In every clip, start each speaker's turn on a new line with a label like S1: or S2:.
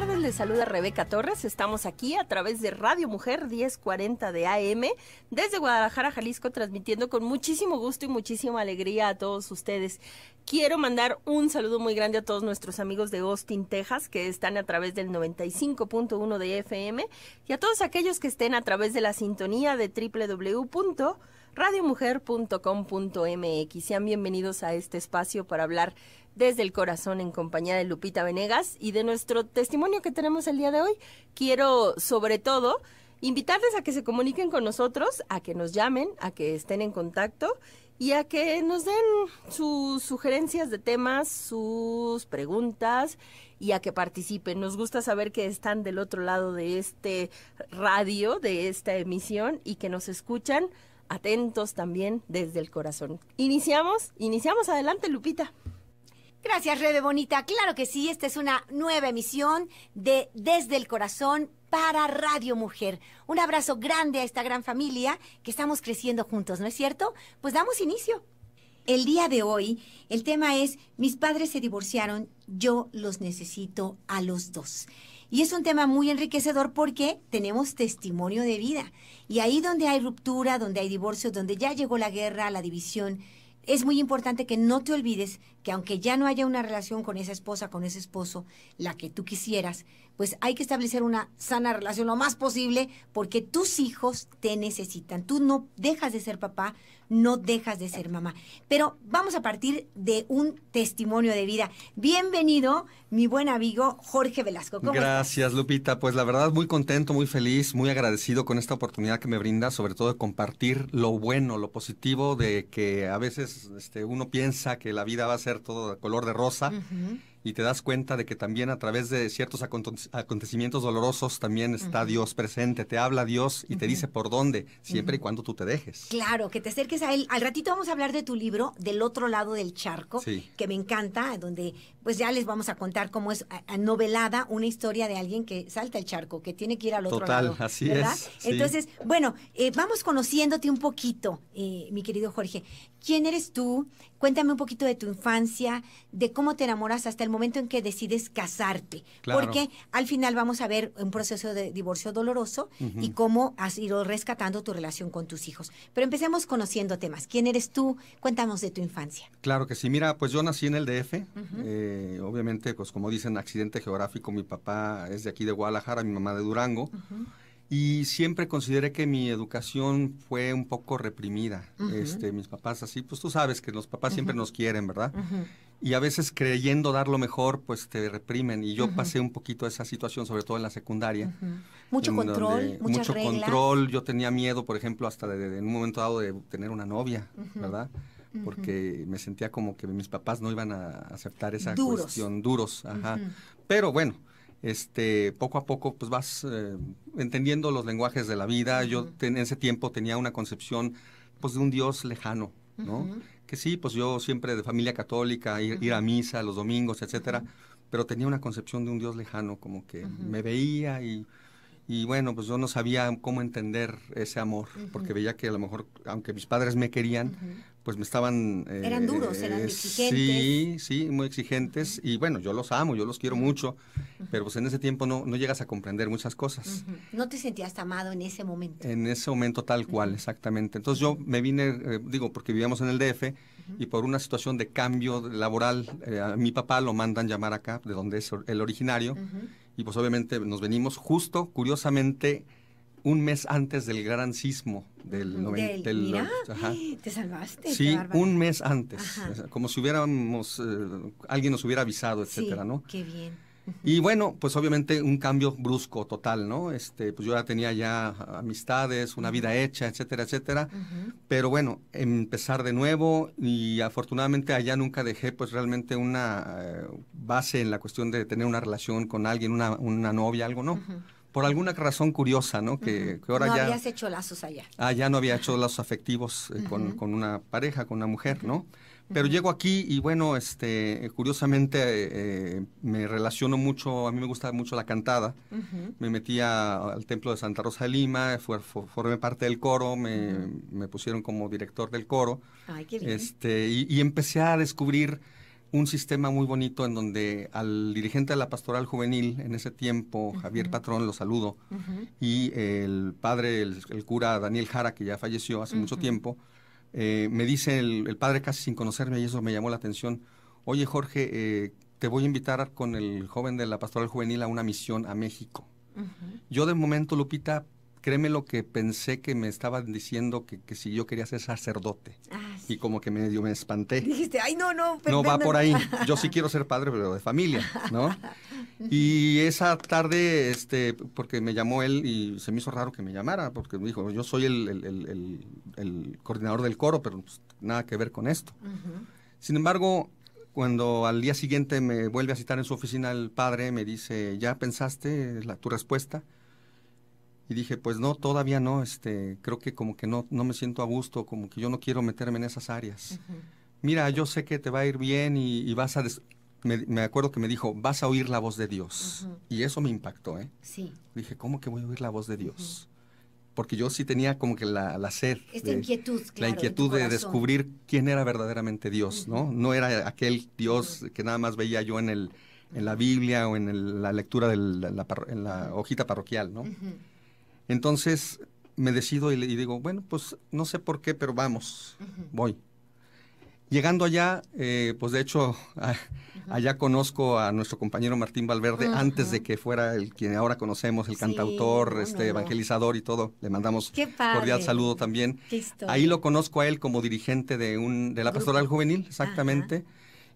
S1: tardes, les saluda Rebeca Torres. Estamos aquí a través de Radio Mujer 1040 de AM desde Guadalajara, Jalisco, transmitiendo con muchísimo gusto y muchísima alegría a todos ustedes. Quiero mandar un saludo muy grande a todos nuestros amigos de Austin, Texas, que están a través del 95.1 de FM y a todos aquellos que estén a través de la sintonía de www Sean bienvenidos a este espacio para hablar desde el corazón en compañía de Lupita Venegas y de nuestro testimonio que tenemos el día de hoy. Quiero sobre todo invitarles a que se comuniquen con nosotros, a que nos llamen, a que estén en contacto y a que nos den sus sugerencias de temas, sus preguntas y a que participen. Nos gusta saber que están del otro lado de este radio, de esta emisión y que nos escuchan atentos también desde el corazón. Iniciamos, iniciamos adelante Lupita. Gracias, Rebe Bonita. Claro que sí, esta es una nueva emisión de
S2: Desde el Corazón para Radio Mujer. Un abrazo grande a esta gran familia que estamos creciendo juntos, ¿no es cierto? Pues damos inicio. El día de hoy, el tema es, mis padres se divorciaron, yo los necesito a los dos. Y es un tema muy enriquecedor porque tenemos testimonio de vida. Y ahí donde hay ruptura, donde hay divorcio, donde ya llegó la guerra, la división, es muy importante que no te olvides que aunque ya no haya una relación con esa esposa, con ese esposo, la que tú quisieras, pues hay que establecer una sana relación lo más posible porque tus hijos te necesitan. Tú no dejas de ser papá no dejas de ser mamá. Pero vamos a partir de un testimonio de vida. Bienvenido, mi buen amigo Jorge Velasco.
S3: Gracias, Lupita. Pues la verdad, muy contento, muy feliz, muy agradecido con esta oportunidad que me brinda, sobre todo de compartir lo bueno, lo positivo de que a veces este, uno piensa que la vida va a ser todo de color de rosa y te das cuenta de que también a través de ciertos acontecimientos dolorosos también está Dios presente, te habla Dios y te dice por dónde, siempre y cuando tú te dejes.
S2: Claro, que te acerques a él. Al ratito vamos a hablar de tu libro, Del otro lado del charco, que me encanta, donde pues ya les vamos a contar cómo es eh, novelada una historia de alguien que salta el charco, que tiene que ir al otro lado. Total,
S3: así es. Entonces,
S2: bueno, eh, vamos conociéndote un poquito, eh, mi querido Jorge. ¿Quién eres tú? Cuéntame un poquito de tu infancia, de cómo te enamoras hasta el momento en que decides casarte. Porque al final vamos a ver un proceso de divorcio doloroso y cómo has ido rescatando tu relación con tus hijos. Pero empecemos conociéndote más. ¿Quién eres tú? Cuéntanos de tu infancia.
S3: Claro que sí. Mira, pues yo nací en el DF. Eh, obviamente, pues como dicen, accidente geográfico. Mi papá es de aquí de Guadalajara, mi mamá de Durango. Y siempre consideré que mi educación fue un poco reprimida. este, mis papás así, pues tú sabes que los papás siempre nos quieren, ¿verdad? Y a veces creyendo dar lo mejor, pues te reprimen. Y yo pasé un poquito esa situación, sobre todo en la secundaria. Mucho control, Mucho control. Yo tenía miedo, por ejemplo, hasta de, en un momento dado de tener una novia, ¿verdad? porque me sentía como que mis papás no iban a aceptar esa cuestión duros, ajá. Pero bueno, este, poco a poco pues vas eh, entendiendo los lenguajes de la vida. Yo en ese tiempo tenía una concepción pues de un Dios lejano, ¿no? Que sí, pues yo siempre de familia católica, ir, a misa los domingos, etcétera, pero tenía una concepción de un Dios lejano, como que me veía y, y, bueno, pues yo no sabía cómo entender ese amor, porque veía que a lo mejor, aunque mis padres me querían, pues me estaban... Eh, eran duros, eran eh, exigentes. Sí, sí, muy exigentes. Y bueno, yo los amo, yo los quiero mucho, pero pues en ese tiempo no, no llegas a comprender muchas cosas.
S2: No te sentías amado en ese momento.
S3: En ese momento tal cual, exactamente. Entonces yo me vine, eh, digo, porque vivíamos en el DF y por una situación de cambio laboral, mi papá lo mandan llamar acá, de donde es el originario, y pues obviamente nos venimos justo, curiosamente, un mes antes del gran sismo del, 90 del
S2: te salvaste. Sí, un
S3: mes antes, como si hubiéramos, eh, alguien nos hubiera avisado, etcétera, ¿no?
S2: Qué bien.
S3: Y bueno, pues obviamente un cambio brusco total, ¿no? Este, pues yo ya tenía ya amistades, una vida hecha, etcétera, etcétera. Pero bueno, empezar de nuevo y afortunadamente allá nunca dejé pues realmente una eh, base en la cuestión de tener una relación con alguien, una, novia, algo, ¿no? por alguna razón curiosa, ¿no? Que, ahora ya... No habías
S2: hecho lazos allá.
S3: Ah, ya no había hecho lazos afectivos eh, con, una pareja, con una mujer, ¿no? Pero llego aquí y bueno, este, curiosamente eh, me relaciono mucho, a mí me gusta mucho la cantada. Me metí al templo de Santa Rosa de Lima, fue formé parte del coro, me, me, pusieron como director del coro. Ay, qué bien. Este, y, empecé a descubrir un sistema muy bonito en donde al dirigente de la pastoral juvenil en ese tiempo, Javier Patrón, lo saludo, y el padre, el, cura Daniel Jara, que ya falleció hace mucho tiempo, eh, me dice el, padre casi sin conocerme y eso me llamó la atención, oye Jorge, eh, te voy a invitar con el joven de la pastoral juvenil a una misión a México. Yo de momento, Lupita, créeme lo que pensé que me estaban diciendo que, que si yo quería ser sacerdote. Ah, y como que medio me espanté. Dijiste,
S2: ay, no, no. No
S3: va por ahí. Yo sí quiero ser padre, pero de familia, ¿no? Y esa tarde, este, porque me llamó él y se me hizo raro que me llamara, porque me dijo, yo soy el, coordinador del coro, pero pues, nada que ver con esto. Sin embargo, cuando al día siguiente me vuelve a citar en su oficina el padre, me dice, ¿ya pensaste la, tu respuesta? y dije, pues no, todavía no, este, creo que como que no, no me siento a gusto, como que yo no quiero meterme en esas áreas. Mira, yo sé que te va a ir bien y, vas a... me, me, acuerdo que me dijo, vas a oír la voz de Dios. Y eso me impactó, ¿eh? Sí. Dije, ¿cómo que voy a oír la voz de Dios? Porque yo sí tenía como que la, sed. Esta
S2: inquietud, claro, La inquietud de descubrir
S3: quién era verdaderamente Dios, ¿no? No era aquel Dios que nada más veía yo en, el, en la Biblia o en la lectura de en la hojita parroquial, ¿no? Entonces me decido y, digo, bueno, pues no sé por qué, pero vamos, voy. Llegando allá, eh, pues de hecho, allá conozco a nuestro compañero Martín Valverde antes de que fuera el quien ahora conocemos, el cantautor, este evangelizador y todo. Le mandamos cordial saludo también. Ahí lo conozco a él como dirigente de de la pastoral juvenil, exactamente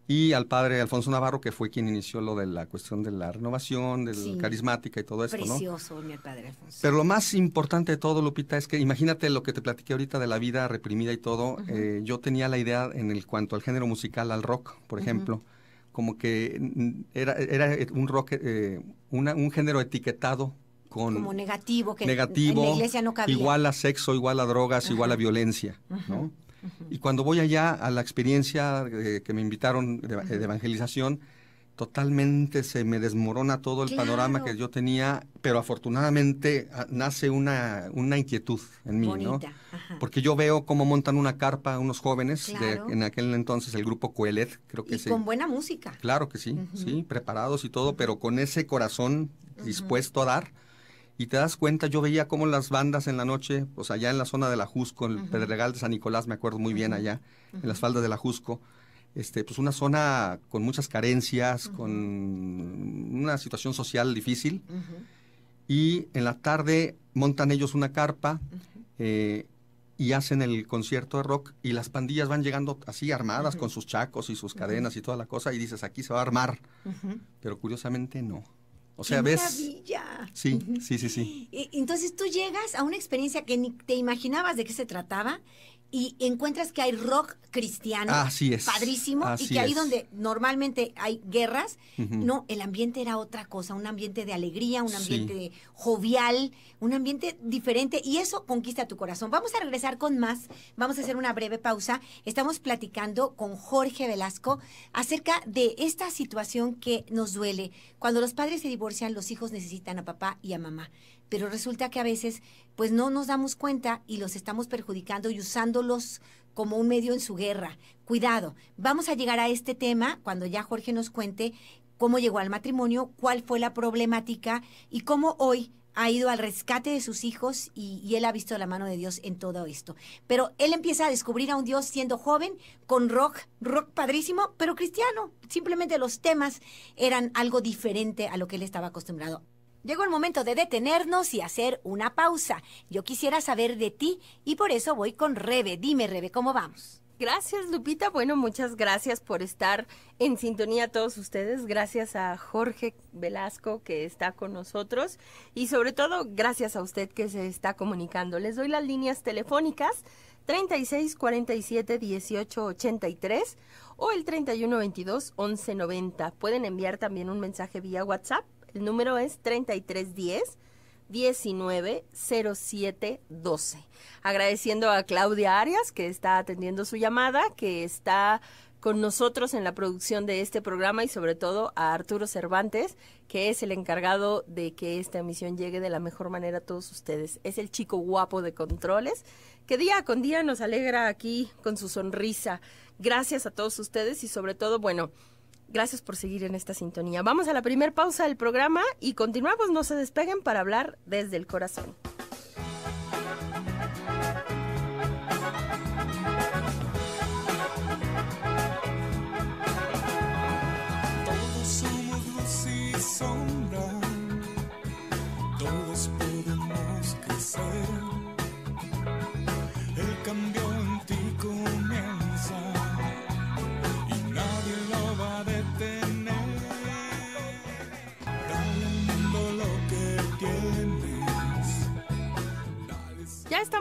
S3: y al padre Alfonso Navarro, que fue quien inició lo de la cuestión de la renovación, de carismática y todo eso precioso,
S4: mi padre Alfonso.
S3: Pero lo más importante de todo, Lupita, es que imagínate lo que te platiqué ahorita de la vida reprimida y todo. Eh, yo tenía la idea en el cuanto al género musical, al rock, por ejemplo, como que mm, era, era un rock, eh, un género etiquetado con, como
S2: negativo que negativo, igual
S3: a sexo igual a drogas igual a violencia no y cuando voy allá a la experiencia eh, que me invitaron de, evangelización, totalmente se me desmorona todo el panorama que yo tenía, pero afortunadamente ah, nace una, una, inquietud en mí, ¿no? Porque yo veo cómo montan una carpa unos jóvenes, de, en aquel entonces el grupo Coelet, creo que y con
S2: buena música.
S3: Claro que sí, sí, preparados y todo, pero con ese corazón dispuesto a dar y te das cuenta, yo veía cómo las bandas en la noche, pues allá en la zona de la Jusco, en el Pedregal de San Nicolás, me acuerdo muy bien allá, en las faldas de la Jusco, este, pues una zona con muchas carencias, con una situación social difícil. Y en la tarde montan ellos una carpa eh, y hacen el concierto de rock y las pandillas van llegando así armadas con sus chacos y sus cadenas y toda la cosa y dices, aquí se va a armar. Pero curiosamente no. O sea, ves.
S2: Maravilla. Sí,
S3: sí, sí, sí.
S2: Entonces tú llegas a una experiencia que ni te imaginabas de qué se trataba y encuentras que hay rock cristiano, padrísimo, y que ahí donde normalmente hay guerras, no, el ambiente era otra cosa, un ambiente de alegría, un ambiente jovial, un ambiente diferente, y eso conquista tu corazón. Vamos a regresar con más, vamos a hacer una breve pausa. Estamos platicando con Jorge Velasco acerca de esta situación que nos duele. Cuando los padres se divorcian, los hijos necesitan a papá y a mamá pero resulta que a veces pues no nos damos cuenta y los estamos perjudicando y usándolos como un medio en su guerra. Cuidado, vamos a llegar a este tema cuando ya Jorge nos cuente cómo llegó al matrimonio, cuál fue la problemática y cómo hoy ha ido al rescate de sus hijos y, y, él ha visto la mano de Dios en todo esto. Pero él empieza a descubrir a un Dios siendo joven, con rock, rock padrísimo, pero cristiano. Simplemente los temas eran algo diferente a lo que él estaba acostumbrado. Llegó el momento de detenernos y hacer una pausa. Yo quisiera saber de ti y por eso
S1: voy con Rebe. Dime, Rebe, ¿cómo vamos? Gracias, Lupita. Bueno, muchas gracias por estar en sintonía todos ustedes. Gracias a Jorge Velasco que está con nosotros y sobre todo gracias a usted que se está comunicando. Les doy las líneas telefónicas 36 47 18 83 o el 31 22 11 90. Pueden enviar también un mensaje vía WhatsApp el número es 3310. 190712. Agradeciendo a Claudia Arias que está atendiendo su llamada, que está con nosotros en la producción de este programa y sobre todo a Arturo Cervantes, que es el encargado de que esta emisión llegue de la mejor manera a todos ustedes. Es el chico guapo de controles que día con día nos alegra aquí con su sonrisa. Gracias a todos ustedes y sobre todo, bueno, Gracias por seguir en esta sintonía. Vamos a la primera pausa del programa y continuamos, no se despeguen para hablar desde el corazón.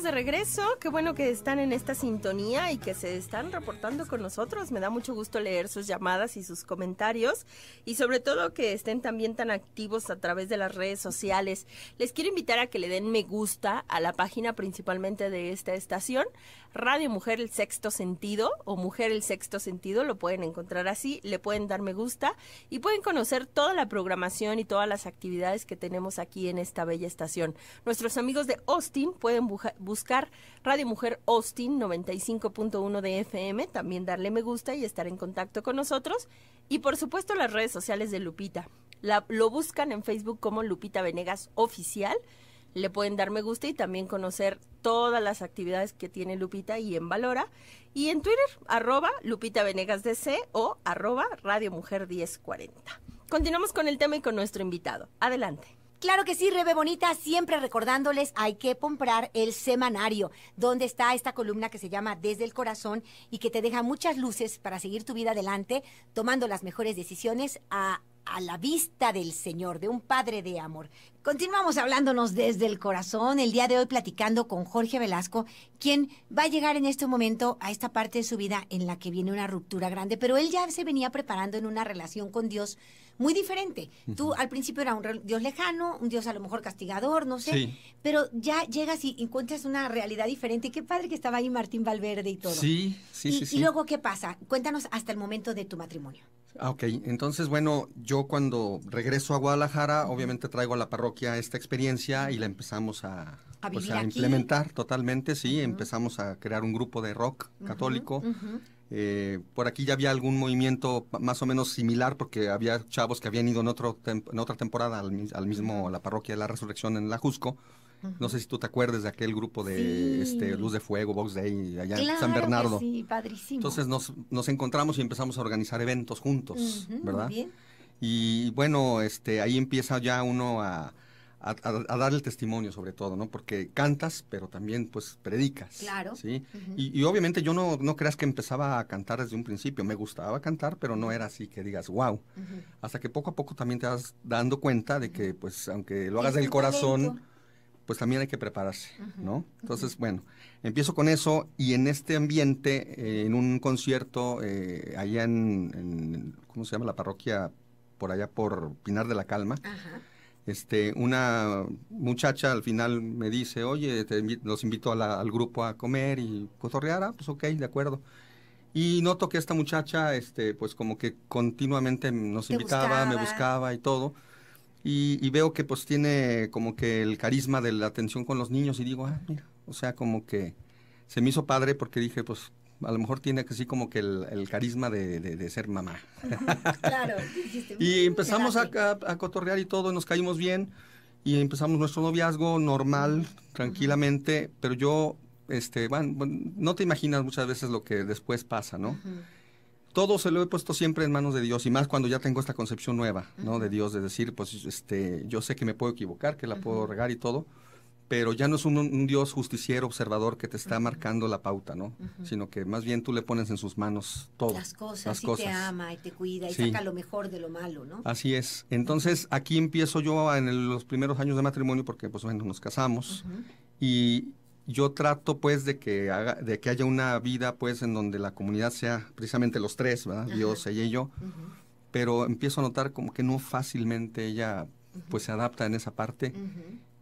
S1: de regreso. Qué bueno que están en esta sintonía y que se están reportando con nosotros. Me da mucho gusto leer sus llamadas y sus comentarios y sobre todo que estén también tan activos a través de las redes sociales. Les quiero invitar a que le den me gusta a la página principalmente de esta estación, Radio Mujer el Sexto Sentido o Mujer el Sexto Sentido, lo pueden encontrar así, le pueden dar me gusta y pueden conocer toda la programación y todas las actividades que tenemos aquí en esta bella estación. Nuestros amigos de Austin pueden buscar Radio Mujer Austin 95.1 de FM, también darle me gusta y estar en contacto con nosotros. Y por supuesto las redes sociales de Lupita. La, lo buscan en Facebook como Lupita Venegas Oficial. Le pueden dar me gusta y también conocer todas las actividades que tiene Lupita y en Valora. Y en Twitter, arroba Lupita Venegas DC o arroba Radio Mujer 1040. Continuamos con el tema y con nuestro invitado. Adelante. Claro que sí, Rebe Bonita, siempre recordándoles, hay que comprar el semanario, donde
S2: está esta columna que se llama Desde el Corazón y que te deja muchas luces para seguir tu vida adelante, tomando las mejores decisiones a a la vista del Señor, de un Padre de Amor. Continuamos hablándonos desde el corazón, el día de hoy platicando con Jorge Velasco, quien va a llegar en este momento a esta parte de su vida en la que viene una ruptura grande, pero él ya se venía preparando en una relación con Dios muy diferente. Tú al principio era un Dios lejano, un Dios a lo mejor castigador, no sé, pero ya llegas y encuentras una realidad diferente. Qué padre que estaba ahí Martín Valverde y todo. Sí, sí, sí. Y luego, ¿qué pasa? Cuéntanos hasta el momento de tu matrimonio.
S3: Ah, ok. Entonces, bueno, yo cuando regreso a Guadalajara, obviamente traigo a la parroquia esta experiencia y la empezamos a, pues, implementar totalmente, sí. Empezamos a crear un grupo de rock católico. Eh, por aquí ya había algún movimiento más o menos similar porque había chavos que habían ido en, otro en otra temporada al, al mismo, a la parroquia de la resurrección en La Jusco no sé si tú te acuerdes de aquel grupo de este, Luz de Fuego, Box Day, allá en San Bernardo. sí,
S2: padrísimo. Entonces
S3: nos, encontramos y empezamos a organizar eventos juntos, ¿verdad? Muy Y bueno, este, ahí empieza ya uno a, dar el testimonio sobre todo, ¿no? Porque cantas, pero también pues predicas. Claro. ¿sí? y, obviamente yo no, creas que empezaba a cantar desde un principio, me gustaba cantar, pero no era así que digas, wow. Hasta que poco a poco también te vas dando cuenta de que pues aunque lo hagas del corazón pues también hay que prepararse, ¿no? Entonces, bueno, empiezo con eso y en este ambiente, eh, en un concierto eh, allá en, ¿cómo se llama? La parroquia, por allá por Pinar de la Calma. Este, una muchacha al final me dice, oye, los invito al grupo a comer y cotorrear, ah, pues ok, de acuerdo. Y noto que esta muchacha, este, pues como que continuamente nos invitaba, me buscaba y todo. Y, veo que pues tiene como que el carisma de la atención con los niños y digo, ah, mira, o sea, como que se me hizo padre porque dije, pues a lo mejor tiene que así como que el, carisma de, ser mamá.
S2: claro.
S3: y empezamos a, cotorrear y todo, nos caímos bien y empezamos nuestro noviazgo normal, tranquilamente, pero yo, este, bueno, no te imaginas muchas veces lo que después pasa, ¿no? todo se lo he puesto siempre en manos de Dios y más cuando ya tengo esta concepción nueva, ¿no? De Dios, de decir, pues este, yo sé que me puedo equivocar, que la puedo regar y todo, pero ya no es un, Dios justiciero, observador que te está marcando la pauta, ¿no? Sino que más bien tú le pones en sus manos todo. Las cosas, las Y te ama
S2: y te cuida y saca lo mejor de lo malo, ¿no?
S3: Así es. Entonces, aquí empiezo yo en los primeros años de matrimonio porque pues bueno, nos casamos y yo trato pues de que de que haya una vida pues en donde la comunidad sea precisamente los tres, ¿verdad? Dios, ella y yo. Pero empiezo a notar como que no fácilmente ella pues se adapta en esa parte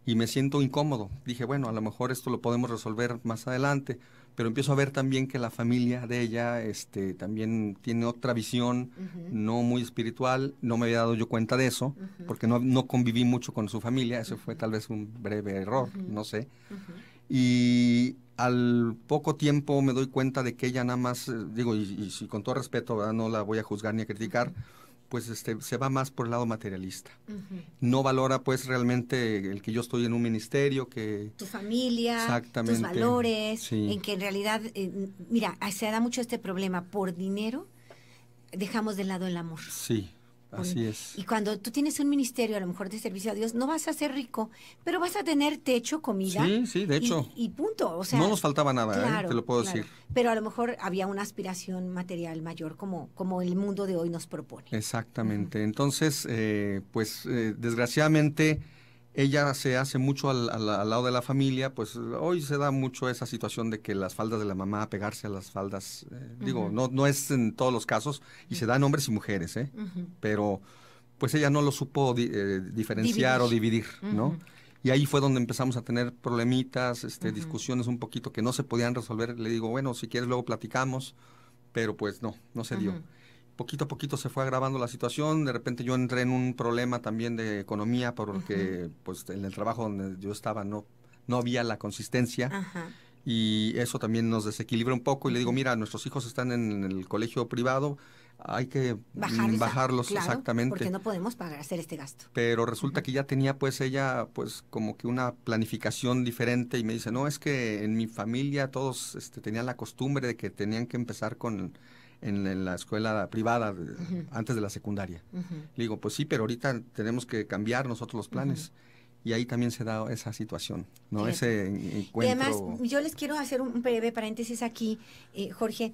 S3: y me siento incómodo. Dije, bueno, a lo mejor esto lo podemos resolver más adelante, pero empiezo a ver también que la familia de ella este también tiene otra visión no muy espiritual, no me había dado yo cuenta de eso, porque no, conviví mucho con su familia, Eso fue tal vez un breve error, no sé y al poco tiempo me doy cuenta de que ella nada más, eh, digo, y, con todo respeto, no la voy a juzgar ni a criticar, pues este, se va más por el lado materialista. No valora pues realmente el que yo estoy en un ministerio, que...
S2: Tu familia, tus valores, en que en realidad, eh, mira, se da mucho este problema, por dinero dejamos de lado el amor.
S3: Sí. Así es.
S2: Y cuando tú tienes un ministerio, a lo mejor de servicio a Dios, no vas a ser rico, pero vas a tener techo, comida. Sí, sí, de hecho. Y, punto. no nos
S3: faltaba nada, ¿eh? te lo puedo decir.
S2: Pero a lo mejor había una aspiración material mayor, como, como el mundo de hoy nos propone.
S3: Exactamente. Entonces, eh, pues eh, desgraciadamente ella se hace mucho al, lado de la familia, pues hoy se da mucho esa situación de que las faldas de la mamá pegarse a las faldas, eh, digo, no, no es en todos los casos, y se dan hombres y mujeres, ¿eh? Pero pues ella no lo supo eh, diferenciar o dividir, ¿no? Y ahí fue donde empezamos a tener problemitas, este, discusiones un poquito que no se podían resolver. Le digo, bueno, si quieres luego platicamos, pero pues no, no se dio poquito a poquito se fue agravando la situación. De repente yo entré en un problema también de economía porque pues en el trabajo donde yo estaba no, no había la consistencia. Y eso también nos desequilibra un poco. Y le digo, mira, nuestros hijos están en el colegio privado, hay que bajarlos, exactamente. Porque no
S2: podemos pagar hacer este gasto.
S3: Pero resulta que ya tenía pues ella pues como que una planificación diferente y me dice, no, es que en mi familia todos este, tenían la costumbre de que tenían que empezar con en, la escuela privada antes de la secundaria. Le digo, pues sí, pero ahorita tenemos que cambiar nosotros los planes. y ahí también se da esa situación, ¿no? Ese encuentro. Y además,
S2: yo les quiero hacer un breve paréntesis aquí, eh, Jorge.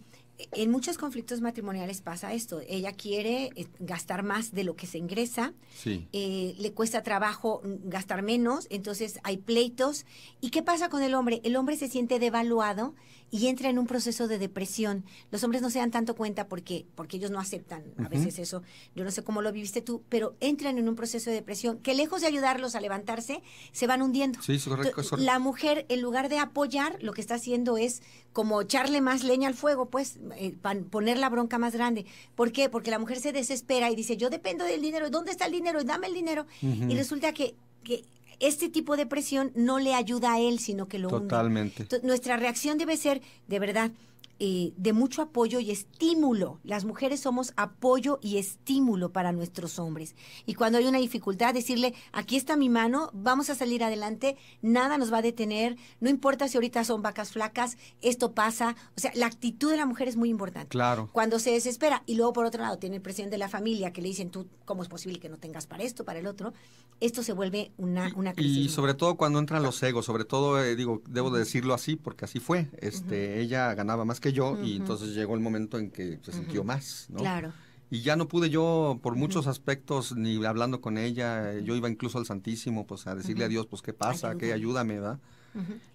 S2: En muchos conflictos matrimoniales pasa esto. Ella quiere eh, gastar más de lo que se ingresa, sí. Eh, le cuesta trabajo mm, gastar menos, entonces hay pleitos. ¿Y qué pasa con el hombre? El hombre se siente devaluado y entra en un proceso de depresión. Los hombres no se dan tanto cuenta porque, porque ellos no aceptan a veces eso. Yo no sé cómo lo viviste tú, pero entran en un proceso de depresión que lejos de ayudarlos a levantarse, se van hundiendo. Sí, correcto. La mujer, en lugar de apoyar, lo que está haciendo es como echarle más leña al fuego, pues, eh, poner la bronca más grande. ¿Por qué? Porque la mujer se desespera y dice, yo dependo del dinero, ¿dónde está el dinero? Dame el dinero. Y resulta que, que este tipo de presión no le ayuda a él, sino que lo Totalmente. Totalmente. Nuestra reacción debe ser, de verdad, eh, de mucho apoyo y estímulo. Las mujeres somos apoyo y estímulo para nuestros hombres. Y cuando hay una dificultad, decirle, aquí está mi mano, vamos a salir adelante, nada nos va a detener, no importa si ahorita son vacas flacas, esto pasa. O sea, la actitud de la mujer es muy importante. Claro. Cuando se desespera, y luego por otro lado tiene el presidente de la familia que le dicen, tú, ¿cómo es posible que no tengas para esto, para el otro? Esto se vuelve una, una crisis.
S3: Y sobre todo cuando entran los egos, sobre todo, eh, digo, debo de decirlo así, porque así fue. Este, Ella ganaba más que yo y entonces llegó el momento en que se sintió más, ¿no? Claro. Y ya no pude yo, por muchos aspectos, ni hablando con ella, yo iba incluso al Santísimo, pues a decirle a Dios, pues qué pasa, Ayuda. qué ayúdame, ¿verdad?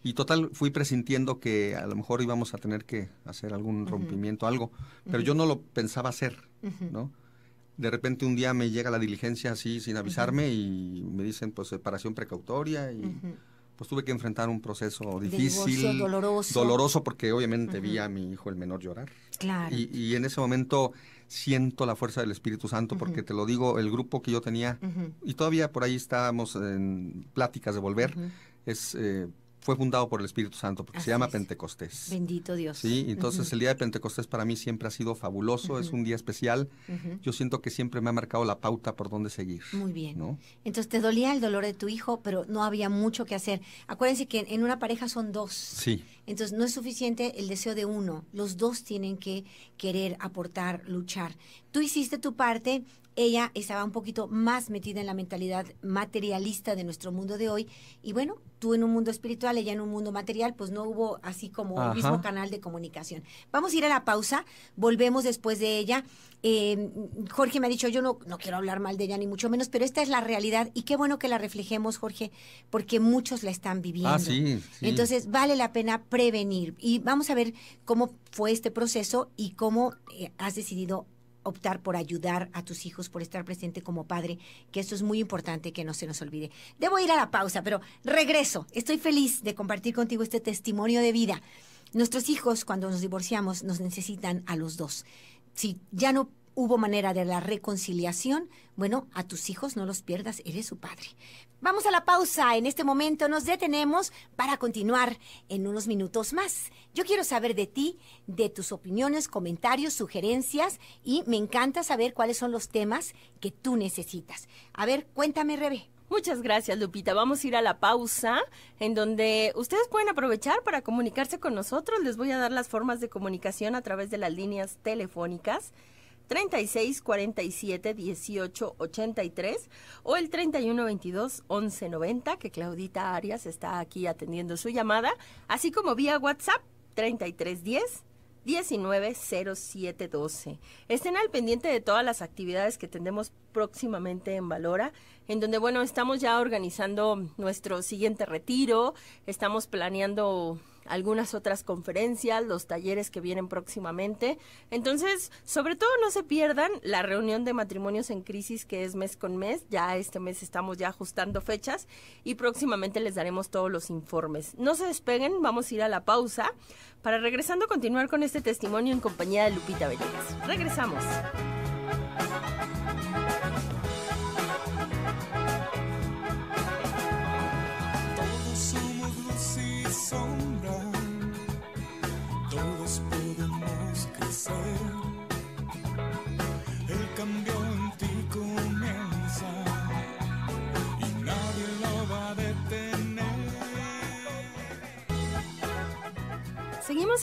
S3: Y total, fui presintiendo que a lo mejor íbamos a tener que hacer algún rompimiento, algo, pero yo no lo pensaba hacer, ¿no? de repente un día me llega la diligencia así sin avisarme y me dicen pues separación precautoria y pues tuve que enfrentar un proceso difícil, doloroso. doloroso, porque obviamente vi a mi hijo el menor llorar. Claro. Y, en ese momento siento la fuerza del Espíritu Santo, porque te lo digo, el grupo que yo tenía, y todavía por ahí estábamos en pláticas de volver, es eh, fue fundado por el Espíritu Santo, porque se llama Pentecostés.
S2: Bendito Dios. Sí, entonces el día
S3: de Pentecostés para mí siempre ha sido fabuloso, es un día especial. Yo siento que siempre me ha marcado la pauta por dónde seguir. Muy bien.
S2: Entonces te dolía el dolor de tu hijo, pero no había mucho que hacer. Acuérdense que en una pareja son dos. Sí. Entonces no es suficiente el deseo de uno, los dos tienen que querer aportar, luchar. Tú hiciste tu parte ella estaba un poquito más metida en la mentalidad materialista de nuestro mundo de hoy. Y bueno, tú en un mundo espiritual, ella en un mundo material, pues no hubo así como un mismo canal de comunicación. Vamos a ir a la pausa, volvemos después de ella. Em, Jorge me ha dicho, yo no, no quiero hablar mal de ella, ni mucho menos, pero esta es la realidad y qué bueno que la reflejemos, Jorge, porque muchos la están viviendo. Ah, sí, Entonces, vale la pena prevenir. Y vamos a ver cómo fue este proceso y cómo eh, has decidido optar por ayudar a tus hijos, por estar presente como padre, que esto es muy importante que no se nos olvide. Debo ir a la pausa, pero regreso. Estoy feliz de compartir contigo este testimonio de vida. Nuestros hijos, cuando nos divorciamos, nos necesitan a los dos. Si ya no hubo manera de la reconciliación, bueno, a tus hijos no los pierdas, eres su padre. Vamos a la pausa, en este momento nos detenemos para continuar en unos minutos más. Yo quiero saber de ti, de tus opiniones, comentarios, sugerencias y me encanta saber
S1: cuáles son los temas que tú necesitas. A ver, cuéntame, Rebe. Muchas gracias, Lupita. Vamos a ir a la pausa, en donde ustedes pueden aprovechar para comunicarse con nosotros. Les voy a dar las formas de comunicación a través de las líneas telefónicas 36 47 18 83 o el 31 22 11 90, que Claudita Arias está aquí atendiendo su llamada, así como vía WhatsApp 33 10 12 Estén al pendiente de todas las actividades que tendremos próximamente en Valora, en donde, bueno, estamos ya organizando nuestro siguiente retiro, estamos planeando algunas otras conferencias, los talleres que vienen próximamente. Entonces, sobre todo no se pierdan la reunión de matrimonios en crisis que es mes con mes. Ya este mes estamos ya ajustando fechas y próximamente les daremos todos los informes. No se despeguen, vamos a ir a la pausa para regresando continuar con este testimonio en compañía de Lupita Benítez. Regresamos.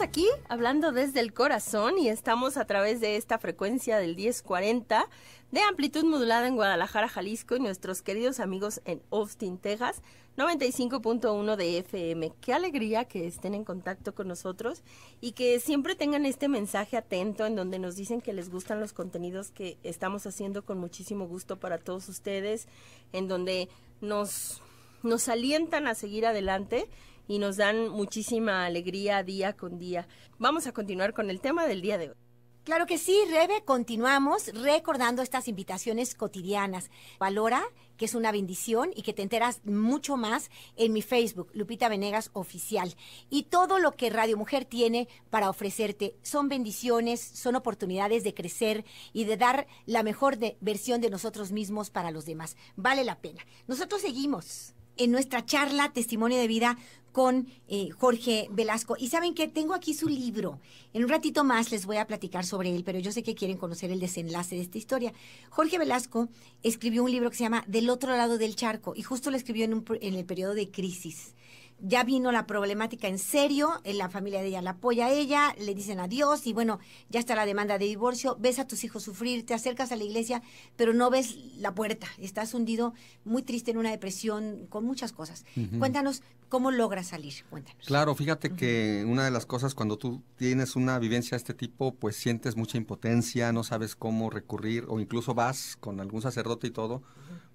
S1: aquí hablando desde el corazón y estamos a través de esta frecuencia del 1040 de amplitud modulada en Guadalajara, Jalisco y nuestros queridos amigos en Austin, Texas, 95.1 de FM. Qué alegría que estén en contacto con nosotros y que siempre tengan este mensaje atento en donde nos dicen que les gustan los contenidos que estamos haciendo con muchísimo gusto para todos ustedes, en donde nos, nos alientan a seguir adelante y nos dan muchísima alegría día con día. Vamos a continuar con el tema del día de hoy. Claro que sí, Rebe, continuamos
S2: recordando estas invitaciones cotidianas. Valora que es una bendición y que te enteras mucho más en mi Facebook, Lupita Venegas Oficial. Y todo lo que Radio Mujer tiene para ofrecerte son bendiciones, son oportunidades de crecer y de dar la mejor versión de nosotros mismos para los demás. Vale la pena. Nosotros seguimos en nuestra charla Testimonio de Vida con eh, Jorge Velasco. Y saben que tengo aquí su libro. En un ratito más les voy a platicar sobre él, pero yo sé que quieren conocer el desenlace de esta historia. Jorge Velasco escribió un libro que se llama Del otro lado del charco y justo lo escribió en, en el periodo de crisis ya vino la problemática en serio, eh, la familia de ella la apoya a ella, le dicen adiós y bueno, ya está la demanda de divorcio, ves a tus hijos sufrir, te acercas a la iglesia, pero no ves la puerta, estás hundido muy triste en una depresión, con muchas cosas. Cuéntanos cómo logras salir, cuéntanos.
S3: Claro, fíjate que una de las cosas cuando tú tienes una vivencia de este tipo, pues sientes mucha impotencia, no sabes cómo recurrir o incluso vas con algún sacerdote y todo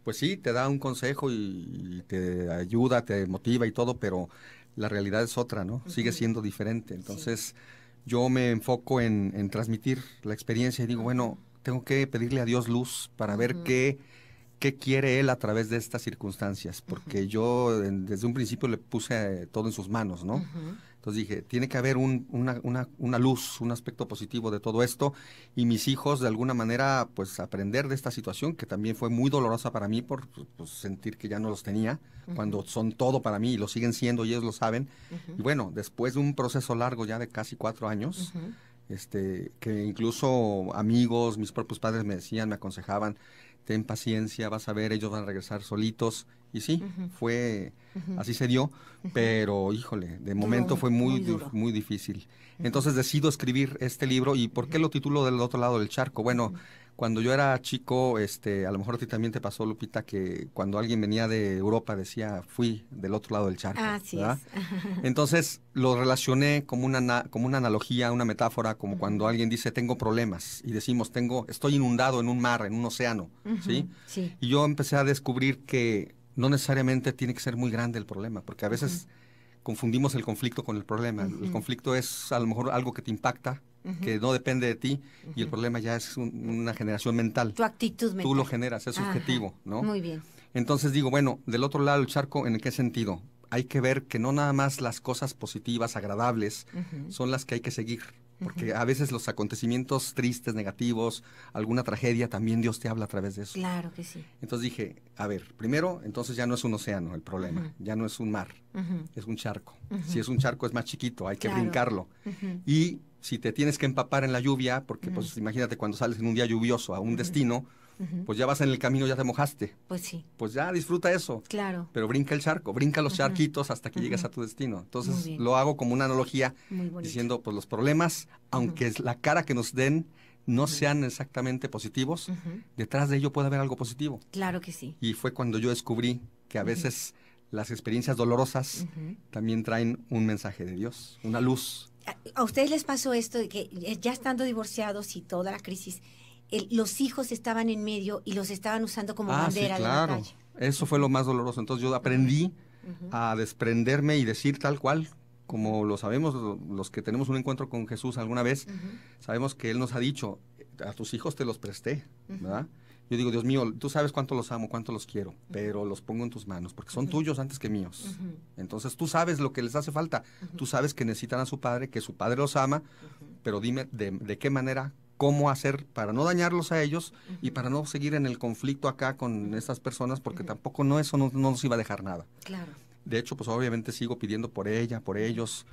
S3: pues sí, te da un consejo y, te ayuda, te motiva y todo, pero la realidad es otra, ¿no? Sigue siendo diferente. Entonces, yo me enfoco en, transmitir la experiencia y digo, bueno, tengo que pedirle a Dios luz para ver qué, qué quiere Él a través de estas circunstancias, porque yo desde un principio le puse eh, todo en sus manos, ¿no? Entonces dije, tiene que haber una, luz, un aspecto positivo de todo esto y mis hijos de alguna manera pues aprender de esta situación que también fue muy dolorosa para mí por pues, pues, sentir que ya no los tenía cuando son todo para mí y lo siguen siendo y ellos lo saben. Y bueno, después de un proceso largo ya de casi cuatro años, este, que incluso amigos, mis propios padres me decían, me aconsejaban, ten paciencia, vas a ver, ellos van a regresar solitos. Y sí, fue, así se dio, pero híjole, de momento fue muy, muy, difícil. Entonces decido escribir este libro y ¿por qué lo titulo del otro lado del charco? Bueno, cuando yo era chico, este, a lo mejor a ti también te pasó, Lupita, que cuando alguien venía de Europa decía, fui del otro lado del charco. Así Es. Entonces lo relacioné como una, como una analogía, una metáfora, como cuando alguien dice, tengo problemas, y decimos, tengo, estoy inundado en un mar, en un océano, ¿sí? Y yo empecé a descubrir que no necesariamente tiene que ser muy grande el problema, porque a veces confundimos el conflicto con el problema. El conflicto es a lo mejor algo que te impacta, que no depende de ti, y el problema ya es una generación mental. Tu actitud mental. Tú lo generas, es subjetivo, ¿no? Muy bien. Entonces digo, bueno, del otro lado del charco, ¿en qué sentido? Hay que ver que no nada más las cosas positivas, agradables, son las que hay que seguir porque a veces los acontecimientos tristes, negativos, alguna tragedia, también Dios te habla a través de eso. Claro que sí. Entonces dije, a ver, primero, entonces ya no es un océano el problema, ya no es un mar, es un charco. Si es un charco es más chiquito, hay que brincarlo. Y si te tienes que empapar en la lluvia, porque pues imagínate cuando sales en un día lluvioso a un destino, pues ya vas en el camino, ya te mojaste. Pues sí. Pues ya disfruta eso. Claro. Pero brinca el charco, brinca los charquitos hasta que llegues a tu destino. Entonces lo hago como una analogía diciendo, pues los problemas, aunque es la cara que nos den no sean exactamente positivos, detrás de ello puede haber algo positivo.
S2: Claro que sí.
S3: Y fue cuando yo descubrí que a veces las experiencias dolorosas también traen un mensaje de Dios, una luz.
S2: ¿A ustedes les pasó esto de que ya estando divorciados y toda la crisis, los hijos estaban en medio y los estaban usando como ah, bandera
S3: Eso fue lo más doloroso. Entonces yo aprendí a desprenderme y decir tal cual, como lo sabemos los que tenemos un encuentro con Jesús alguna vez, sabemos que Él nos ha dicho, a tus hijos te los presté, ¿verdad? Yo digo, Dios mío, tú sabes cuánto los amo, cuánto los quiero, pero los pongo en tus manos, porque son tuyos antes que míos. Entonces tú sabes lo que les hace falta, tú sabes que necesitan a su padre, que su padre los ama, pero dime de qué manera cómo hacer para no dañarlos a ellos y para no seguir en el conflicto acá con estas personas, porque tampoco no eso no, nos iba a dejar nada. Claro. De hecho, pues obviamente sigo pidiendo por ella, por ellos,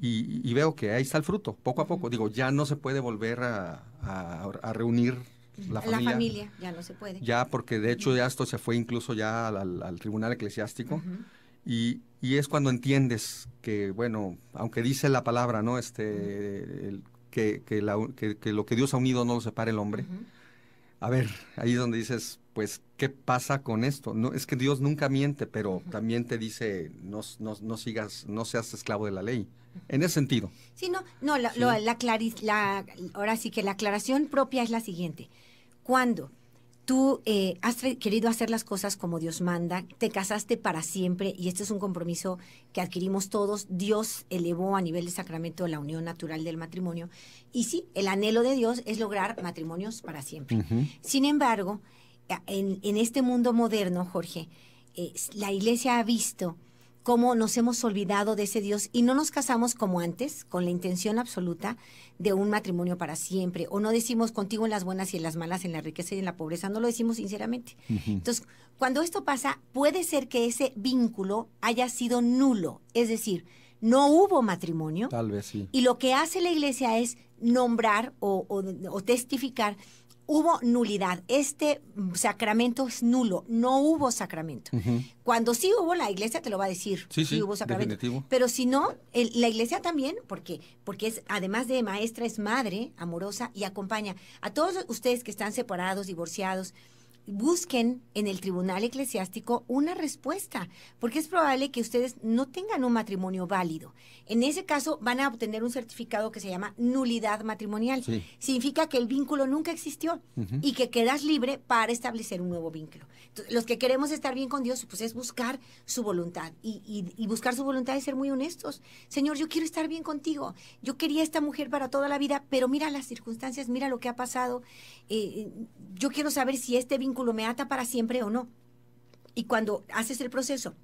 S3: y, veo que ahí está el fruto, poco a poco. Digo, ya no se puede volver a, reunir la familia, la familia, ya no se puede. Ya, porque de hecho ya esto se fue incluso ya al, tribunal eclesiástico. y, es cuando entiendes que, bueno, aunque dice la palabra, ¿no? Este, que, lo que Dios ha unido no lo separe el hombre. A ver, ahí es donde dices, pues, ¿qué pasa con esto? No, es que Dios nunca miente, pero también te dice, no, no, sigas, no seas esclavo de la ley. En ese sentido.
S2: Sí, no, no, la, la, la, ahora sí que la aclaración propia es la siguiente. Cuando tú eh, has querido hacer las cosas como Dios manda, te casaste para siempre y este es un compromiso que adquirimos todos. Dios elevó a nivel de sacramento la unión natural del matrimonio y sí, el anhelo de Dios es lograr matrimonios para siempre. Sin embargo, en, este mundo moderno, Jorge, la iglesia ha visto cómo nos hemos olvidado de ese Dios y no nos casamos como antes, con la intención absoluta de un matrimonio para siempre, o no decimos contigo en las buenas y en las malas, en la riqueza y en la pobreza, no lo decimos sinceramente. Entonces, cuando esto pasa, puede ser que ese vínculo haya sido nulo, es decir, no hubo matrimonio.
S3: Tal vez sí. Y
S2: lo que hace la iglesia es nombrar o testificar hubo nulidad. Este mm, sacramento es nulo, no hubo sacramento. Cuando sí hubo, la iglesia te lo va a decir. Sí, sí, hubo sacramento. Pero si no, la iglesia también, porque porque es además de maestra, es madre amorosa y acompaña a todos ustedes que están separados, divorciados, busquen en el tribunal eclesiástico una respuesta, porque es probable que ustedes no tengan un matrimonio válido. En ese caso van a obtener un certificado que se llama nulidad matrimonial. Significa que el vínculo nunca existió y que quedas libre para establecer un nuevo vínculo. los que queremos estar bien con Dios, pues es buscar su voluntad y, buscar su voluntad es ser muy honestos. Señor, yo quiero estar bien contigo. Yo quería esta mujer para toda la vida, pero mira las circunstancias, mira lo que ha pasado. Eh, yo quiero saber si este vínculo vínculo me ata para siempre o no. Y cuando haces el proceso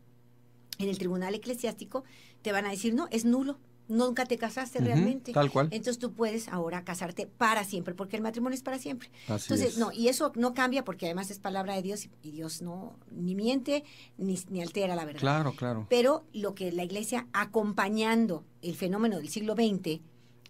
S2: en el tribunal eclesiástico, te van a decir, no, es nulo, nunca te casaste realmente. Tal cual. Entonces tú puedes ahora casarte para siempre, porque el matrimonio es para siempre.
S4: Entonces, no,
S2: y eso no cambia porque además es palabra de Dios y, Dios no ni miente ni, ni, altera la verdad.
S3: Claro, claro.
S2: Pero lo que la iglesia, acompañando el fenómeno del siglo XX,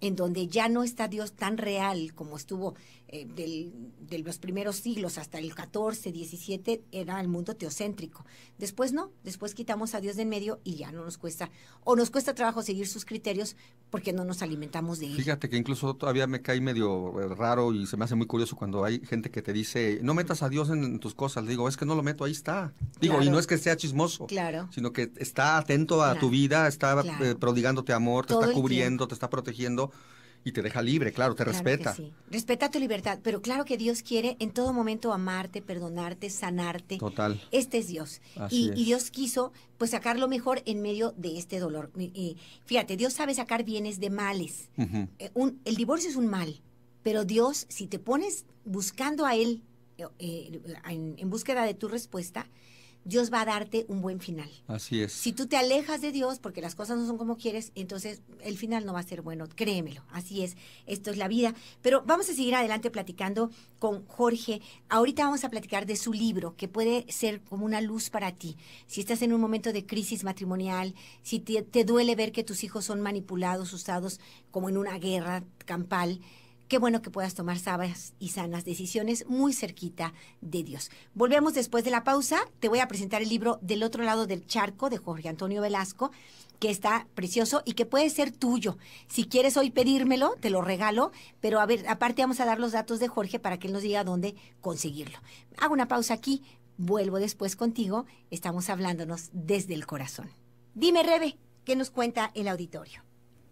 S2: en donde ya no está Dios tan real como estuvo eh, del, de los primeros siglos hasta el 14, 17 era el mundo teocéntrico. Después no, después quitamos a Dios de en medio y ya no nos cuesta, o nos cuesta trabajo seguir sus criterios porque no nos alimentamos de él.
S3: Fíjate que incluso todavía me cae medio eh, raro y se me hace muy curioso cuando hay gente que te dice, no metas a Dios en, tus cosas. digo, es que no lo meto, ahí está. Digo, y no es que sea chismoso, claro. sino que está atento a tu vida, está eh, prodigándote amor, te está cubriendo, te está protegiendo y te deja libre, claro, te respeta.
S2: Respeta tu libertad, pero claro que Dios quiere en todo momento amarte, perdonarte, sanarte. Total. Este es Dios. y, Dios quiso pues sacar lo mejor en medio de este dolor. Eh, fíjate, Dios sabe sacar bienes de males. Eh, el divorcio es un mal, pero Dios, si te pones buscando a Él, eh, en búsqueda de tu respuesta, Dios va a darte un buen final.
S3: Así es. Si
S2: tú te alejas de Dios porque las cosas no son como quieres, entonces el final no va a ser bueno, créemelo. Así es, esto es la vida. Pero vamos a seguir adelante platicando con Jorge. Ahorita vamos a platicar de su libro, que puede ser como una luz para ti. Si estás en un momento de crisis matrimonial, si te, duele ver que tus hijos son manipulados, usados como en una guerra campal, Qué bueno que puedas tomar sabias y sanas decisiones muy cerquita de Dios. Volvemos después de la pausa. Te voy a presentar el libro Del otro lado del charco de Jorge Antonio Velasco, que está precioso y que puede ser tuyo. Si quieres hoy pedírmelo, te lo regalo, pero a ver, aparte vamos a dar los datos de Jorge para que él nos diga dónde conseguirlo. Hago una pausa aquí, vuelvo después contigo. Estamos hablándonos desde el corazón.
S1: Dime, Rebe, ¿qué nos cuenta el auditorio?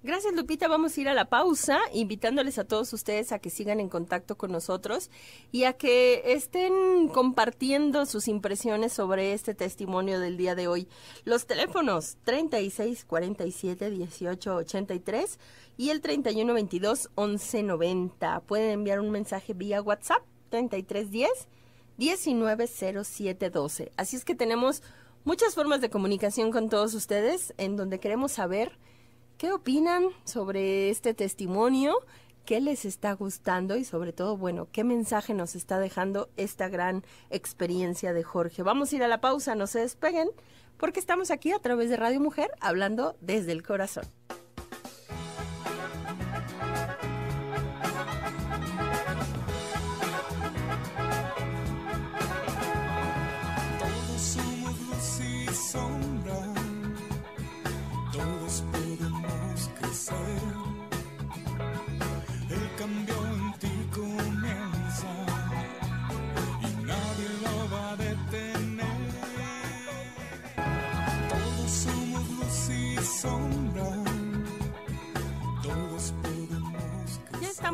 S1: Gracias Lupita, vamos a ir a la pausa, invitándoles a todos ustedes a que sigan en contacto con nosotros y a que estén compartiendo sus impresiones sobre este testimonio del día de hoy. Los teléfonos 36 47 18 83 y el 31 22 11 90. Pueden enviar un mensaje vía WhatsApp 33 10 19 07 12. Así es que tenemos muchas formas de comunicación con todos ustedes en donde queremos saber ¿Qué opinan sobre este testimonio? ¿Qué les está gustando? Y sobre todo, bueno, ¿qué mensaje nos está dejando esta gran experiencia de Jorge? Vamos a ir a la pausa, no se despeguen, porque estamos aquí a través de Radio Mujer hablando desde el corazón.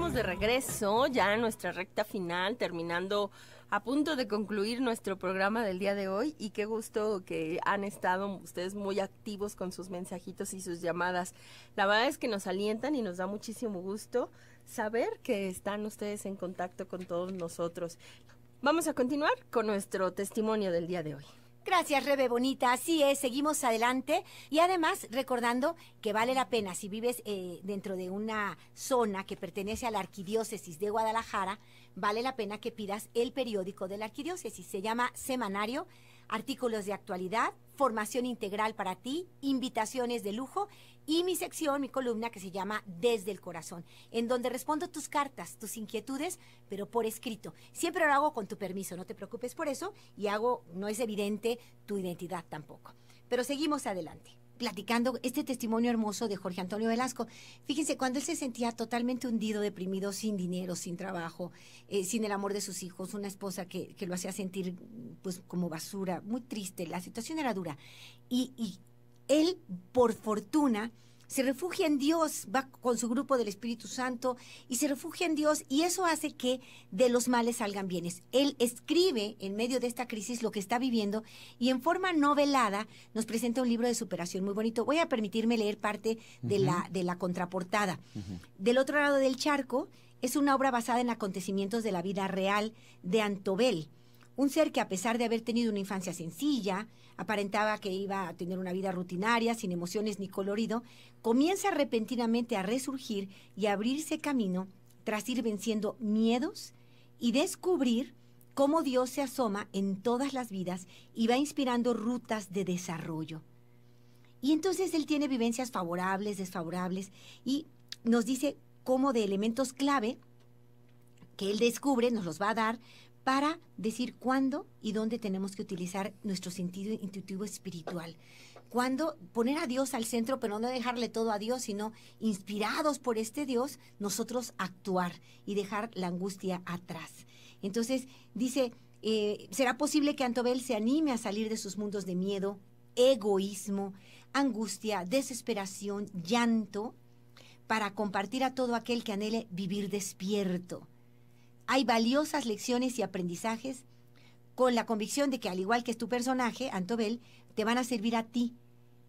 S1: de regreso ya nuestra recta final, terminando a punto de concluir nuestro programa del día de hoy y qué gusto que han estado ustedes muy activos con sus mensajitos y sus llamadas. La verdad es que nos alientan y nos da muchísimo gusto saber que están ustedes en contacto con todos nosotros. Vamos a continuar con nuestro testimonio del día de hoy. Gracias, Rebe Bonita. Así es, seguimos
S2: adelante. Y además, recordando que vale la pena, si vives eh, dentro de una zona que pertenece a la Arquidiócesis de Guadalajara, vale la pena que pidas el periódico de la Arquidiócesis. Se llama Semanario, artículos de actualidad, formación integral para ti, invitaciones de lujo y mi sección, mi columna que se llama Desde el Corazón, en donde respondo tus cartas, tus inquietudes, pero por escrito. Siempre lo hago con tu permiso, no te preocupes por eso y hago, no es evidente tu identidad tampoco. Pero seguimos adelante platicando este testimonio hermoso de Jorge Antonio Velasco. Fíjense, cuando él se sentía totalmente hundido, deprimido, sin dinero, sin trabajo, eh, sin el amor de sus hijos, una esposa que, lo hacía sentir pues como basura, muy triste, la situación era dura. y él, por fortuna, se refugia en Dios, va con su grupo del Espíritu Santo y se refugia en Dios y eso hace que de los males salgan bienes. Él escribe en medio de esta crisis lo que está viviendo y en forma novelada nos presenta un libro de superación muy bonito. Voy a permitirme leer parte de, la, de la contraportada. Del otro lado del charco es una obra basada en acontecimientos de la vida real de Antobel un ser que a pesar de haber tenido una infancia sencilla, aparentaba que iba a tener una vida rutinaria, sin emociones ni colorido, comienza repentinamente a resurgir y a abrirse camino tras ir venciendo miedos y descubrir cómo Dios se asoma en todas las vidas y va inspirando rutas de desarrollo. Y entonces él tiene vivencias favorables, desfavorables, y nos dice cómo de elementos clave que él descubre, nos los va a dar para decir cuándo y dónde tenemos que utilizar nuestro sentido intuitivo espiritual. Cuando poner a Dios al centro, pero no dejarle todo a Dios, sino inspirados por este Dios, nosotros actuar y dejar la angustia atrás. Entonces, dice, eh, será posible que Antobel se anime a salir de sus mundos de miedo, egoísmo, angustia, desesperación, llanto, para compartir a todo aquel que anhele vivir despierto hay valiosas lecciones y aprendizajes con la convicción de que al igual que es tu personaje, Antobel, te van a servir a ti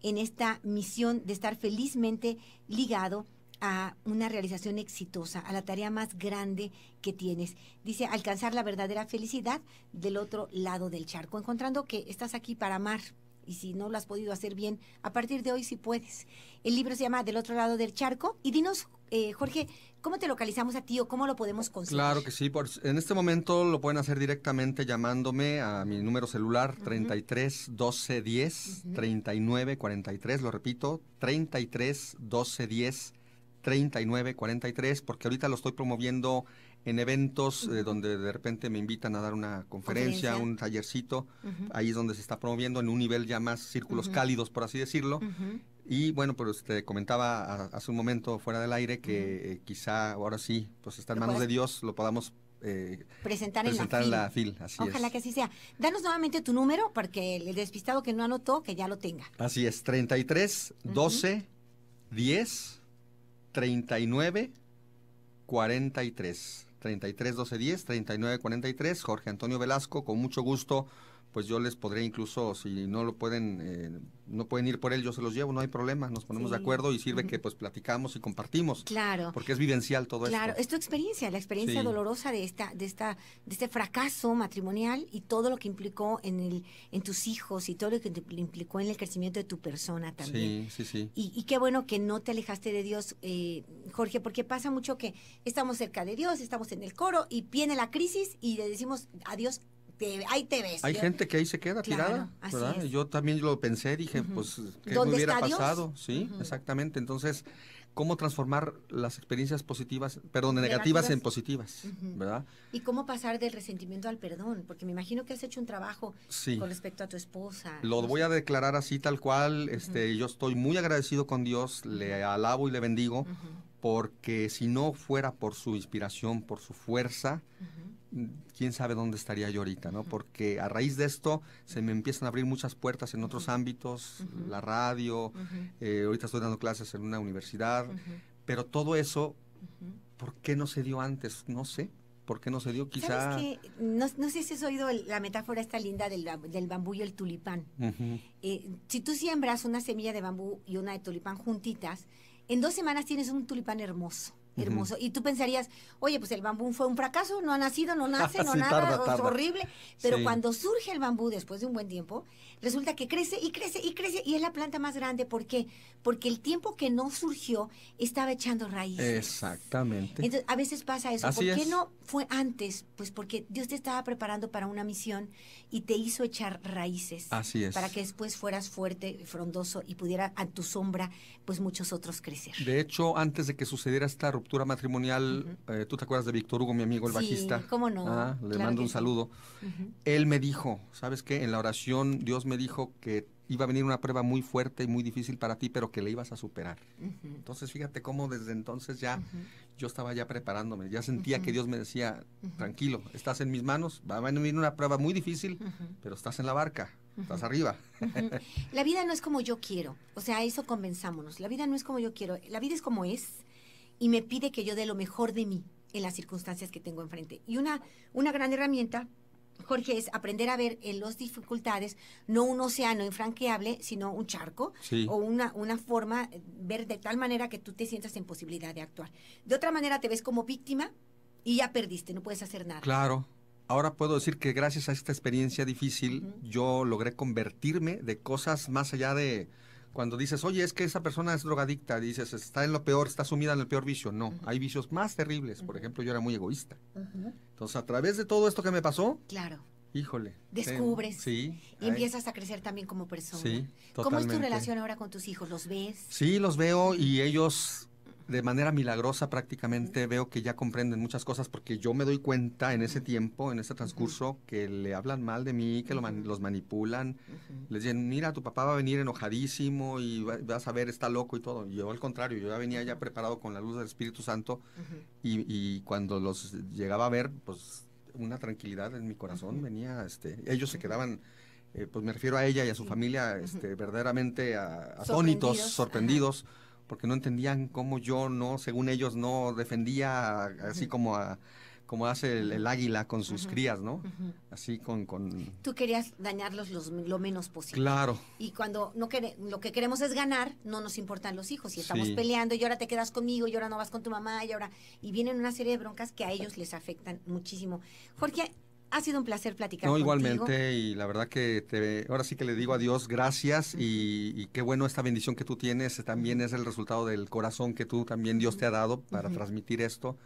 S2: en esta misión de estar felizmente ligado a una realización exitosa, a la tarea más grande que tienes. Dice, alcanzar la verdadera felicidad del otro lado del charco, encontrando que estás aquí para amar. Y si no lo has podido hacer bien, a partir de hoy sí puedes. El libro se llama Del otro lado del charco. Y dinos, eh, Jorge, ¿Cómo te localizamos a ti o cómo lo podemos conseguir? Claro
S3: que sí. Por, en este momento lo pueden hacer directamente llamándome a mi número celular 33 12 10 39 43. Lo repito, 33 12 10 39 43, porque ahorita lo estoy promoviendo en eventos eh, donde de repente me invitan a dar una conferencia, un tallercito, ahí es donde se está promoviendo en un nivel ya más círculos cálidos, por así decirlo, y bueno, pues te comentaba hace un momento fuera del aire que eh, quizá ahora sí, pues está en manos de Dios, lo podamos eh,
S2: presentar, en la,
S3: en Ojalá
S2: que así sea. Danos nuevamente tu número para que el despistado que no anotó, que ya lo tenga.
S3: Así es, 33 12 10 39 43. 33 12 10 39 43. Jorge Antonio Velasco, con mucho gusto pues yo les podré incluso, si no lo pueden, eh, no pueden ir por él, yo se los llevo, no hay problema, nos ponemos de acuerdo y sirve que pues platicamos y compartimos.
S2: Claro. Porque
S3: es vivencial todo esto. Claro, es
S2: tu experiencia, la experiencia dolorosa de esta, de esta, de este fracaso matrimonial y todo lo que implicó en el, en tus hijos y todo lo que implicó en el crecimiento de tu persona también. Sí, sí, sí. Y, qué bueno que no te alejaste de Dios, eh, Jorge, porque pasa mucho que estamos cerca de Dios, estamos en el coro y viene la crisis y le decimos adiós ahí te ves. Hay gente
S3: que ahí se queda tirada, ¿verdad? Yo también lo pensé, dije, pues, que me hubiera pasado? Sí, exactamente. Entonces, ¿cómo transformar las experiencias positivas, perdón, negativas, en positivas, ¿verdad?
S2: Y cómo pasar del resentimiento al perdón, porque me imagino que has hecho un trabajo con respecto a tu esposa. Lo voy
S3: a declarar así tal cual, este, yo estoy muy agradecido con Dios, le alabo y le bendigo porque si no fuera por su inspiración, por su fuerza, quién sabe dónde estaría yo ahorita, ¿no? Porque a raíz de esto se me empiezan a abrir muchas puertas en otros ámbitos, la radio, eh, ahorita estoy dando clases en una universidad, pero todo eso, ¿por qué no se dio antes? No sé. ¿Por qué no se dio? Quizá... ¿Sabes
S2: no, sé si has oído la metáfora esta linda del, del bambú y el tulipán. Eh, si tú siembras una semilla de bambú y una de tulipán juntitas, en dos semanas tienes un tulipán hermoso hermoso. Y tú pensarías, oye, pues el bambú fue un fracaso, no ha nacido, no nace, no nada, es horrible. Pero cuando surge el bambú después de un buen tiempo, resulta que crece y crece y crece y es la planta más grande. ¿Por qué? Porque el tiempo que no surgió estaba echando raíces.
S3: Exactamente. Entonces,
S2: a veces pasa eso. ¿Por qué no fue antes? Pues porque Dios te estaba preparando para una misión y te hizo echar raíces.
S3: Así es. Para que
S2: después fueras fuerte, frondoso y pudiera a tu sombra, pues muchos otros crecer.
S3: De hecho, antes de que sucediera esta ruptura matrimonial, eh, tú te acuerdas de Víctor Hugo, mi amigo el sí, bajista. ¿Cómo no? Ah, le mando un saludo.
S4: Él me dijo,
S3: ¿sabes qué? En la oración Dios me dijo que iba a venir una prueba muy fuerte y muy difícil para ti, pero que le ibas a superar. Entonces, fíjate cómo desde entonces ya yo estaba ya preparándome, ya sentía que Dios me decía, tranquilo, estás en mis manos, va a venir una prueba muy difícil, pero estás en la barca, estás arriba.
S2: la vida no es como yo quiero, o sea, eso convenzámonos, la vida no es como yo quiero, la vida es como es y me pide que yo dé lo mejor de mí en las circunstancias que tengo enfrente. Y una, una gran herramienta, Jorge, es aprender a ver en las dificultades no un océano infranqueable, sino un charco o una, una forma, eh, ver de tal manera que tú te sientas en posibilidad de actuar. De otra manera te ves como víctima y ya perdiste, no puedes hacer nada.
S3: Claro. Ahora puedo decir que gracias a esta experiencia difícil yo logré convertirme de cosas más allá de cuando dices, oye, es que esa persona es drogadicta, dices, está en lo peor, está sumida en el peor vicio. No, hay vicios más terribles. Por ejemplo, yo era muy egoísta.
S2: Entonces,
S3: a través de todo esto que me pasó, claro. Híjole. Descubres. Sí. Y empiezas
S2: a crecer también como persona. Sí. ¿Cómo es tu relación ahora con tus hijos? ¿Los ves?
S3: Sí, los veo y ellos de manera milagrosa prácticamente veo que ya comprenden muchas cosas porque yo me doy cuenta en ese tiempo, en ese transcurso, que le hablan mal de mí, que lo los manipulan. Les dicen, mira, tu papá va a venir enojadísimo y vas a ver, está loco y todo. Yo al contrario, yo ya venía ya preparado con la luz del Espíritu Santo y, cuando los llegaba a ver, pues una tranquilidad en mi corazón venía, este, ellos se quedaban... Eh, pues me refiero a ella y a su familia, este, verdaderamente atónitos, sorprendidos porque no entendían cómo yo no, según ellos, no defendía así como como hace el, águila con sus crías, ¿no? Así con, con...
S2: Tú querías dañarlos los, lo menos posible. Claro. Y cuando no lo que queremos es ganar, no nos importan los hijos. Y estamos peleando y ahora te quedas conmigo y ahora no vas con tu mamá y ahora... Y vienen una serie de broncas que a ellos les afectan muchísimo. Jorge, ha sido un placer platicar no, igualmente,
S3: y la verdad que te, ahora sí que le digo a Dios gracias y, qué bueno esta bendición que tú tienes, también es el resultado del corazón que tú también Dios te ha dado para transmitir esto,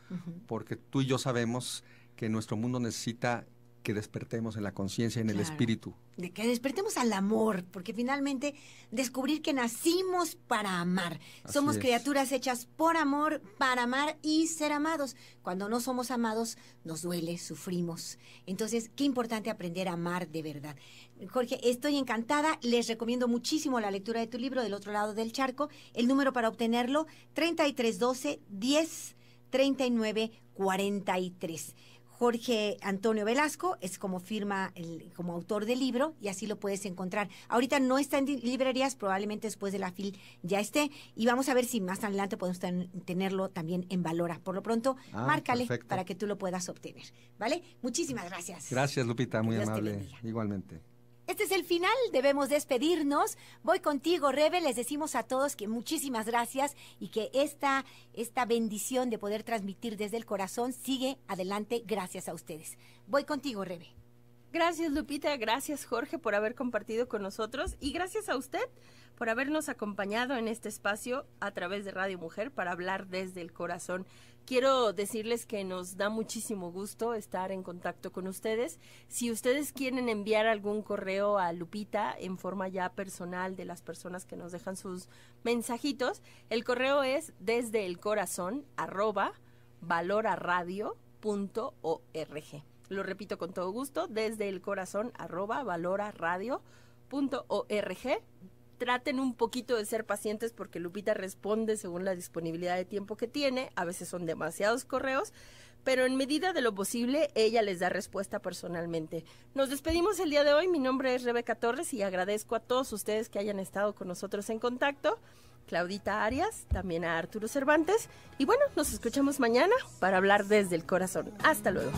S3: porque tú y yo sabemos que nuestro mundo necesita que despertemos en la conciencia, y en el espíritu.
S2: De que despertemos al amor, porque finalmente descubrir que nacimos para amar. somos criaturas hechas por amor, para amar y ser amados. Cuando no somos amados, nos duele, sufrimos. Entonces, qué importante aprender a amar de verdad. Jorge, estoy encantada. Les recomiendo muchísimo la lectura de tu libro, Del otro lado del charco. El número para obtenerlo, 3312 10 39 43. Jorge Antonio Velasco es como firma, como autor del libro y así lo puedes encontrar. Ahorita no está en librerías, probablemente después de la FIL ya esté y vamos a ver si más adelante podemos tenerlo también en Valora. Por lo pronto, ah, márcale para que tú lo puedas obtener, ¿vale? Muchísimas gracias.
S3: Gracias, Lupita, muy amable. Igualmente
S2: final, debemos despedirnos. Voy contigo, Rebe, les decimos a todos que muchísimas gracias y que esta, esta bendición de
S1: poder transmitir desde el corazón sigue adelante gracias a ustedes. Voy contigo, Rebe. Gracias Lupita, gracias Jorge por haber compartido con nosotros y gracias a usted por habernos acompañado en este espacio a través de Radio Mujer para hablar desde el corazón. Quiero decirles que nos da muchísimo gusto estar en contacto con ustedes. Si ustedes quieren enviar algún correo a Lupita en forma ya personal de las personas que nos dejan sus mensajitos, el correo es desde el corazón arroba valoraradio.org. Lo repito con todo gusto, desde el corazón arroba valoraradio.org traten un poquito de ser pacientes porque Lupita responde según la disponibilidad de tiempo que tiene. A veces son demasiados correos, pero en medida de lo posible ella les da respuesta personalmente. Nos despedimos el día de hoy. Mi nombre es Rebeca Torres y agradezco a todos ustedes que hayan estado con nosotros en contacto. Claudita Arias, también a Arturo Cervantes. Y bueno, nos escuchamos mañana para hablar desde el corazón. Hasta luego.